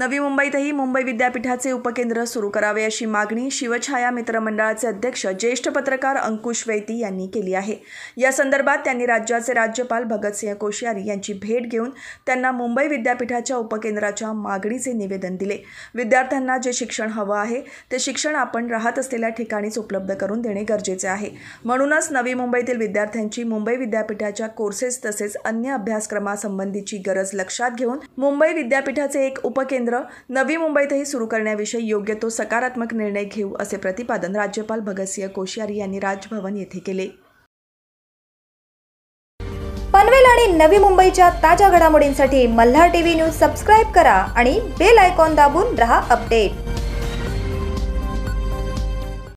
नवी मुंबईतही मुंबई विद्यापीठाचे उपकेंद्र सुरू करावे अशी मागणी शिवछाया मित्रमंडळाचे अध्यक्ष ज्येष्ठ पत्रकार अंकुश वैती यांनी केली आहे या संदर्भात त्यांनी राज्याचे राज्यपाल भगतसिंह कोश्यारी यांची भेट घेऊन त्यांना मुंबई विद्यापीठाच्या उपकेंद्राच्या मागणीचे निवेदन दिले विद्यार्थ्यांना जे शिक्षण हवं आहे ते शिक्षण आपण राहत असलेल्या ठिकाणीच उपलब्ध करून देणे गरजेचे आहे म्हणूनच नवी मुंबईतील विद्यार्थ्यांची मुंबई विद्यापीठाच्या कोर्सेस तसेच अन्य अभ्यासक्रमासंबंधीची गरज लक्षात घेऊन मुंबई विद्यापीठाचे एक उपकेंद्र केंद्र नवी मुंबईतही सुरू करण्याविषयी योग्य तो सकारात्मक निर्णय घेऊ असे प्रतिपादन राज्यपाल भगतसिंह कोश्यारी यांनी राजभवन येथे केले पनवेल आणि नवी मुंबईच्या ताज्या घडामोडींसाठी मल्हार टीव्ही न्यूज सबस्क्राईब करा आणि बेल आयकॉन दाबून रहा अपडेट